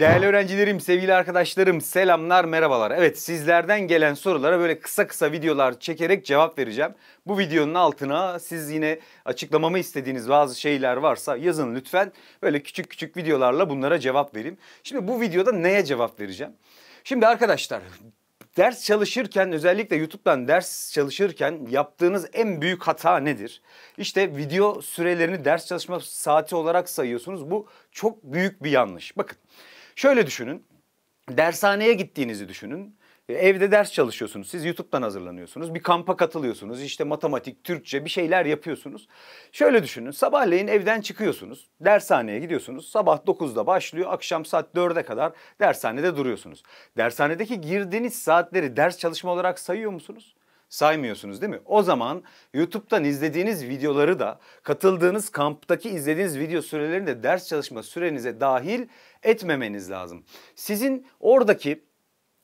Değerli öğrencilerim, sevgili arkadaşlarım, selamlar, merhabalar. Evet, sizlerden gelen sorulara böyle kısa kısa videolar çekerek cevap vereceğim. Bu videonun altına siz yine açıklamamı istediğiniz bazı şeyler varsa yazın lütfen. Böyle küçük küçük videolarla bunlara cevap vereyim. Şimdi bu videoda neye cevap vereceğim? Şimdi arkadaşlar, ders çalışırken özellikle YouTube'dan ders çalışırken yaptığınız en büyük hata nedir? İşte video sürelerini ders çalışma saati olarak sayıyorsunuz. Bu çok büyük bir yanlış. Bakın Şöyle düşünün. Dershaneye gittiğinizi düşünün. E, evde ders çalışıyorsunuz. Siz YouTube'dan hazırlanıyorsunuz. Bir kampa katılıyorsunuz. İşte matematik, Türkçe bir şeyler yapıyorsunuz. Şöyle düşünün. Sabahleyin evden çıkıyorsunuz. Dershaneye gidiyorsunuz. Sabah 9'da başlıyor. Akşam saat 4'e kadar dershanede duruyorsunuz. Dershanedeki girdiğiniz saatleri ders çalışma olarak sayıyor musunuz? saymıyorsunuz değil mi? O zaman YouTube'dan izlediğiniz videoları da katıldığınız kamptaki izlediğiniz video sürelerini de ders çalışma sürenize dahil etmemeniz lazım. Sizin oradaki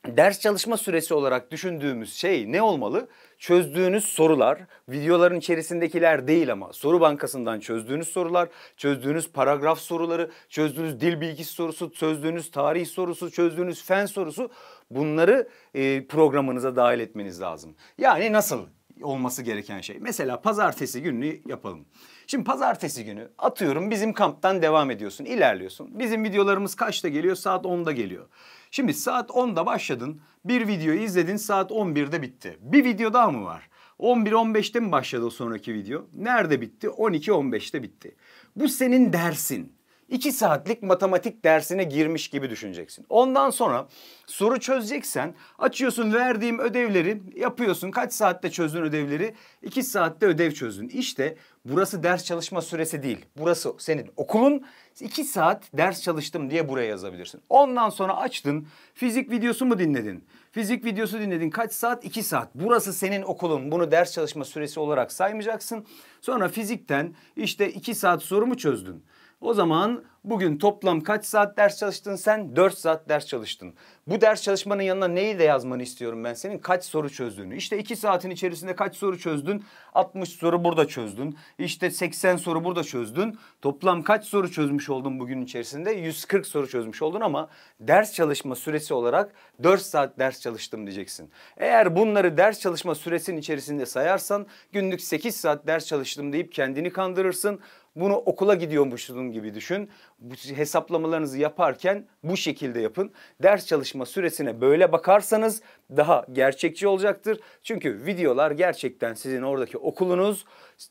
ders çalışma süresi olarak düşündüğümüz şey ne olmalı? Çözdüğünüz sorular, videoların içerisindekiler değil ama soru bankasından çözdüğünüz sorular, çözdüğünüz paragraf soruları, çözdüğünüz dil bilgisi sorusu, çözdüğünüz tarih sorusu, çözdüğünüz fen sorusu bunları e, programınıza dahil etmeniz lazım. Yani nasıl olması gereken şey. Mesela pazartesi gününü yapalım. Şimdi pazartesi günü atıyorum bizim kamptan devam ediyorsun, ilerliyorsun. Bizim videolarımız kaçta geliyor? Saat 10'da geliyor. Şimdi saat 10'da başladın, bir videoyu izledin, saat 11'de bitti. Bir video daha mı var? 11-15'te mi başladı o sonraki video? Nerede bitti? 12-15'te bitti. Bu senin dersin. 2 saatlik matematik dersine girmiş gibi düşüneceksin. Ondan sonra soru çözeceksen açıyorsun verdiğim ödevleri yapıyorsun. Kaç saatte çözdün ödevleri? 2 saatte ödev çözdün. İşte burası ders çalışma süresi değil. Burası senin okulun 2 saat ders çalıştım diye buraya yazabilirsin. Ondan sonra açtın fizik videosu mu dinledin? Fizik videosu dinledin kaç saat? 2 saat. Burası senin okulun. Bunu ders çalışma süresi olarak saymayacaksın. Sonra fizikten işte 2 saat soru mu çözdün? O zaman bugün toplam kaç saat ders çalıştın sen? 4 saat ders çalıştın. Bu ders çalışmanın yanına neyi de yazmanı istiyorum ben senin? Kaç soru çözdüğünü. İşte 2 saatin içerisinde kaç soru çözdün? 60 soru burada çözdün. İşte 80 soru burada çözdün. Toplam kaç soru çözmüş oldun bugün içerisinde? 140 soru çözmüş oldun ama ders çalışma süresi olarak 4 saat ders çalıştım diyeceksin. Eğer bunları ders çalışma süresinin içerisinde sayarsan günlük 8 saat ders çalıştım deyip kendini kandırırsın. Bunu okula gidiyormuşsun gibi düşün. Bu hesaplamalarınızı yaparken bu şekilde yapın. Ders çalışma süresine böyle bakarsanız daha gerçekçi olacaktır. Çünkü videolar gerçekten sizin oradaki okulunuz,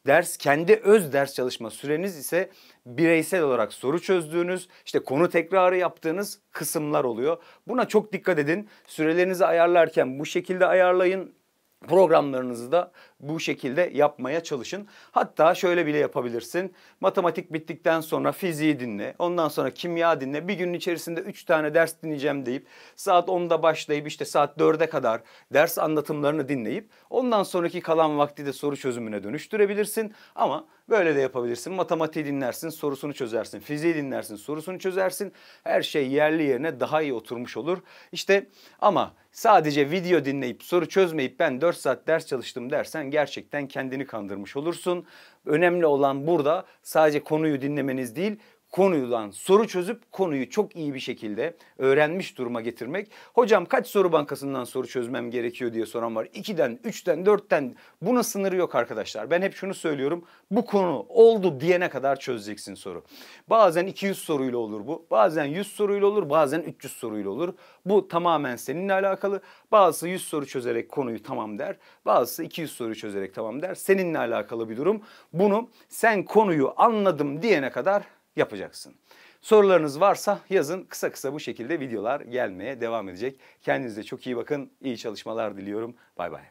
ders kendi öz ders çalışma süreniz ise bireysel olarak soru çözdüğünüz, işte konu tekrarı yaptığınız kısımlar oluyor. Buna çok dikkat edin. Sürelerinizi ayarlarken bu şekilde ayarlayın programlarınızı da bu şekilde yapmaya çalışın. Hatta şöyle bile yapabilirsin. Matematik bittikten sonra fiziği dinle. Ondan sonra kimya dinle. Bir günün içerisinde 3 tane ders dinleyeceğim deyip saat 10'da başlayıp işte saat 4'e kadar ders anlatımlarını dinleyip ondan sonraki kalan vakti de soru çözümüne dönüştürebilirsin. Ama böyle de yapabilirsin. Matematiği dinlersin, sorusunu çözersin. Fiziği dinlersin, sorusunu çözersin. Her şey yerli yerine daha iyi oturmuş olur. İşte ama sadece video dinleyip soru çözmeyip ben 4 saat ders çalıştım dersen gerçekten kendini kandırmış olursun. Önemli olan burada sadece konuyu dinlemeniz değil, konudan soru çözüp konuyu çok iyi bir şekilde öğrenmiş duruma getirmek. Hocam kaç soru bankasından soru çözmem gerekiyor diye soran var. 2'den, 3'ten, 4'ten buna sınırı yok arkadaşlar. Ben hep şunu söylüyorum. Bu konu oldu diyene kadar çözeceksin soru. Bazen 200 soruyla olur bu. Bazen 100 soruyla olur. Bazen 300 soruyla olur. Bu tamamen seninle alakalı. Bazısı 100 soru çözerek konuyu tamam der. Bazısı 200 soru çözerek tamam der. Seninle alakalı bir durum. Bunu sen konuyu anladım diyene kadar yapacaksın. Sorularınız varsa yazın kısa kısa bu şekilde videolar gelmeye devam edecek. Kendinize çok iyi bakın, İyi çalışmalar diliyorum. Bay bay.